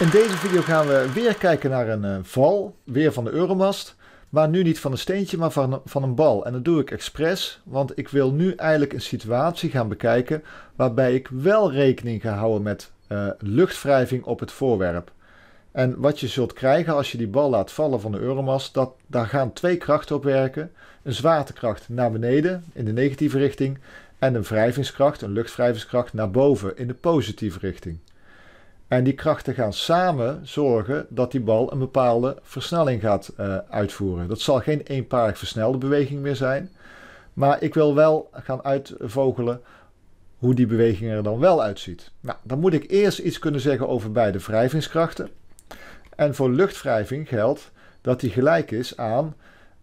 In deze video gaan we weer kijken naar een eh, val, weer van de Euromast. Maar nu niet van een steentje, maar van, van een bal. En dat doe ik expres, want ik wil nu eigenlijk een situatie gaan bekijken waarbij ik wel rekening ga houden met eh, luchtwrijving op het voorwerp. En wat je zult krijgen als je die bal laat vallen van de Euromast, dat, daar gaan twee krachten op werken. Een zwaartekracht naar beneden, in de negatieve richting, en een wrijvingskracht, een luchtwrijvingskracht, naar boven, in de positieve richting. En die krachten gaan samen zorgen dat die bal een bepaalde versnelling gaat eh, uitvoeren. Dat zal geen eenparig versnelde beweging meer zijn. Maar ik wil wel gaan uitvogelen hoe die beweging er dan wel uitziet. Nou, dan moet ik eerst iets kunnen zeggen over beide wrijvingskrachten. En voor luchtwrijving geldt dat die gelijk is aan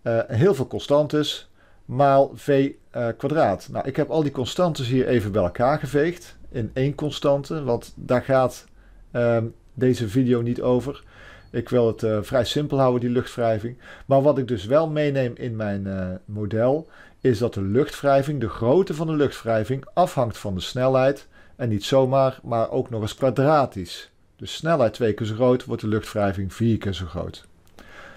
eh, heel veel constantes maal v eh, kwadraat. Nou, ik heb al die constantes hier even bij elkaar geveegd in één constante, want daar gaat Ehm, deze video niet over. Ik wil het eh, vrij simpel houden, die luchtwrijving. Maar wat ik dus wel meeneem in mijn eh, model, is dat de luchtwrijving, de grootte van de luchtwrijving, afhangt van de snelheid. En niet zomaar, maar ook nog eens kwadratisch. Dus snelheid twee keer zo groot, wordt de luchtwrijving vier keer zo groot.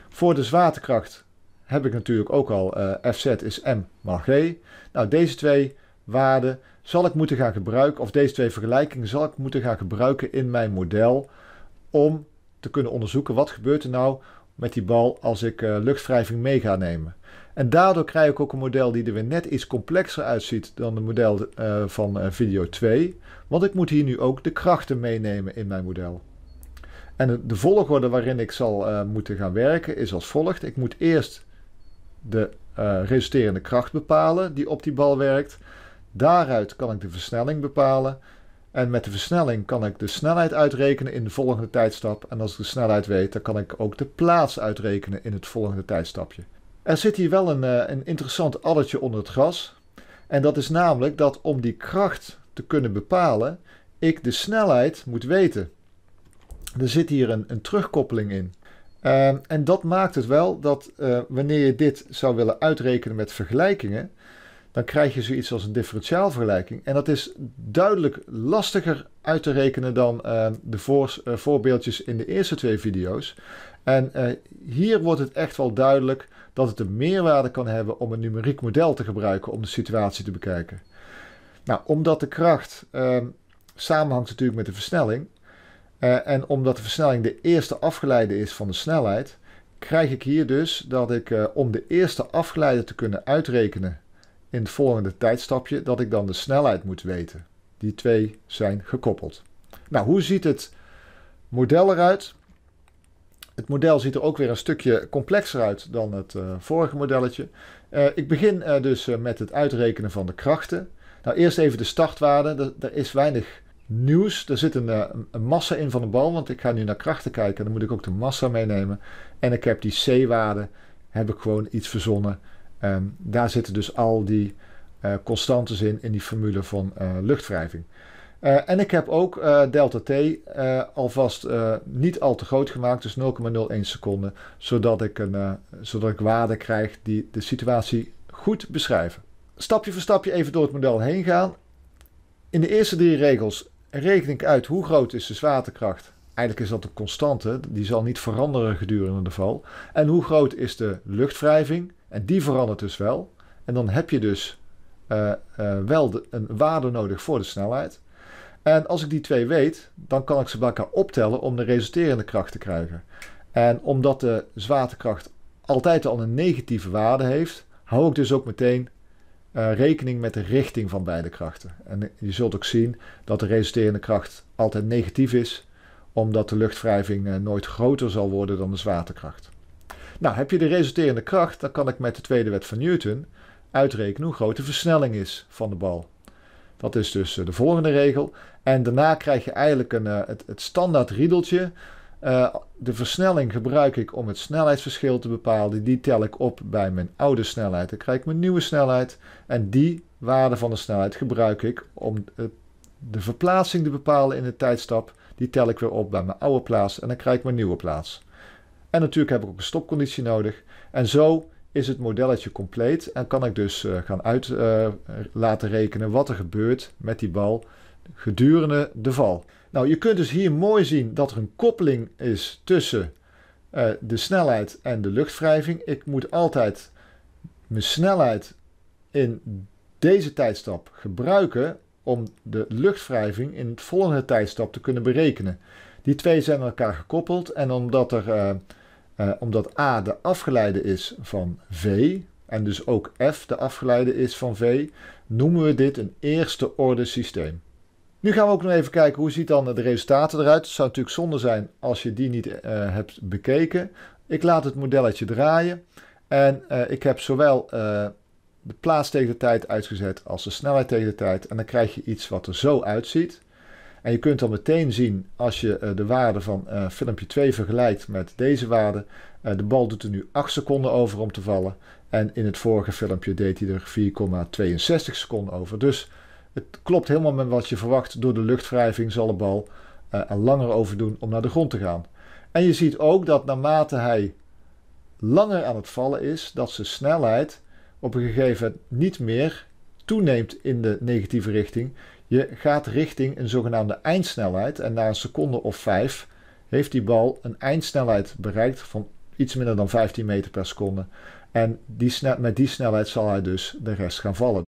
Voor de zwaartekracht heb ik natuurlijk ook al eh, Fz is m g. Nou, deze twee waarde zal ik moeten gaan gebruiken, of deze twee vergelijkingen zal ik moeten gaan gebruiken in mijn model om te kunnen onderzoeken wat gebeurt er nou met die bal als ik uh, luchtwrijving mee ga nemen. En daardoor krijg ik ook een model die er weer net iets complexer uitziet dan het model eh, van eh, video 2. Want ik moet hier nu ook de krachten meenemen in mijn model. En de volgorde waarin ik zal moeten gaan werken is als volgt. Ik moet eerst de resulterende kracht bepalen die op die bal werkt. Daaruit kan ik de versnelling bepalen. En met de versnelling kan ik de snelheid uitrekenen in de volgende tijdstap. En als ik de snelheid weet, dan kan ik ook de plaats uitrekenen in het volgende tijdstapje. Er zit hier wel een, eh, een interessant addertje onder het gras. En dat is namelijk dat om die kracht te kunnen bepalen, ik de snelheid moet weten. Er zit hier een, een terugkoppeling in. Ehm, en dat maakt het wel dat eh, wanneer je dit zou willen uitrekenen met vergelijkingen, dan krijg je zoiets als een differentiaalvergelijking. En dat is duidelijk lastiger uit te rekenen dan ehm, de voor, eh, voorbeeldjes in de eerste twee video's. En eh, hier wordt het echt wel duidelijk dat het een meerwaarde kan hebben om een numeriek model te gebruiken om de situatie te bekijken. Nou, omdat de kracht ehm, samenhangt natuurlijk met de versnelling. Eh, en omdat de versnelling de eerste afgeleide is van de snelheid, krijg ik hier dus dat ik om de eerste afgeleide te kunnen uitrekenen in het volgende tijdstapje dat ik dan de snelheid moet weten. Die twee zijn gekoppeld. Nou, hoe ziet het model eruit? Het model ziet er ook weer een stukje complexer uit dan het eh, vorige modelletje. Eh, ik begin eh, dus met het uitrekenen van de krachten. Nou, eerst even de startwaarde. Er, is weinig nieuws. Er zit een, een, massa in van de bal, want ik ga nu naar krachten kijken. Dan moet ik ook de massa meenemen. En ik heb die C-waarde, heb ik gewoon iets verzonnen Ehm, daar zitten dus al die uh, constantes in, in die formule van eh, luchtwrijving. Eh, en ik heb ook delta t alvast niet al te groot gemaakt, dus 0,01 seconde, zodat ik, een, zodat ik waarden krijg die de situatie goed beschrijven. Stapje voor stapje even door het model heen gaan. In de eerste drie regels reken ik uit hoe groot is de zwaartekracht. Eigenlijk is dat een constante, die zal niet veranderen gedurende de val. En hoe groot is de luchtwrijving? En die verandert dus wel. En dan heb je dus eh, eh, wel een waarde nodig voor de snelheid. En als ik die twee weet, dan kan ik ze bij elkaar optellen om de resulterende kracht te krijgen. En omdat de zwaartekracht altijd al een negatieve waarde heeft, hou ik dus ook meteen eh, rekening met de richting van beide krachten. En je zult ook zien dat de resulterende kracht altijd negatief is, omdat de luchtwrijving nooit groter zal worden dan de zwaartekracht. Nou, heb je de resulterende kracht, dan kan ik met de tweede wet van Newton uitrekenen hoe groot de versnelling is van de bal. Dat is dus eh, de volgende regel. En daarna krijg je eigenlijk een, eh, het, standaard riedeltje. Eh, de versnelling gebruik ik om het snelheidsverschil te bepalen. Die tel ik op bij mijn oude snelheid. Dan krijg ik mijn nieuwe snelheid. En die waarde van de snelheid gebruik ik om de verplaatsing te bepalen in de tijdstap. Die tel ik weer op bij mijn oude plaats. En dan krijg ik mijn nieuwe plaats. En natuurlijk heb ik ook een stopconditie nodig. En zo is het modelletje compleet en kan ik dus eh, gaan uit eh, laten rekenen wat er gebeurt met die bal gedurende de val. Nou, je kunt dus hier mooi zien dat er een koppeling is tussen eh, de snelheid en de luchtwrijving. Ik moet altijd mijn snelheid in deze tijdstap gebruiken om de luchtwrijving in het volgende tijdstap te kunnen berekenen. Die twee zijn aan elkaar gekoppeld en omdat er eh, omdat A de afgeleide is van V en dus ook F de afgeleide is van V, noemen we dit een eerste orde systeem. Nu gaan we ook nog even kijken hoe ziet dan de resultaten eruit. Het zou natuurlijk zonde zijn als je die niet eh, hebt bekeken. Ik laat het modelletje draaien en eh, ik heb zowel de plaats tegen de tijd uitgezet als de snelheid tegen de tijd. En dan krijg je iets wat er zo uitziet. En je kunt al meteen zien als je eh, de waarde van eh, filmpje 2 vergelijkt met deze waarde. Eh, de bal doet er nu 8 seconden over om te vallen. En in het vorige filmpje deed hij er 4,62 seconden over. Dus het klopt helemaal met wat je verwacht. Door de luchtwrijving zal de bal er langer over doen om naar de grond te gaan. En je ziet ook dat naarmate hij langer aan het vallen is, dat zijn snelheid op een gegeven moment niet meer toeneemt in de negatieve richting. Je gaat richting een zogenaamde eindsnelheid en na een seconde of vijf heeft die bal een eindsnelheid bereikt van iets minder dan 15 meter per seconde. En die met die snelheid zal hij dus de rest gaan vallen.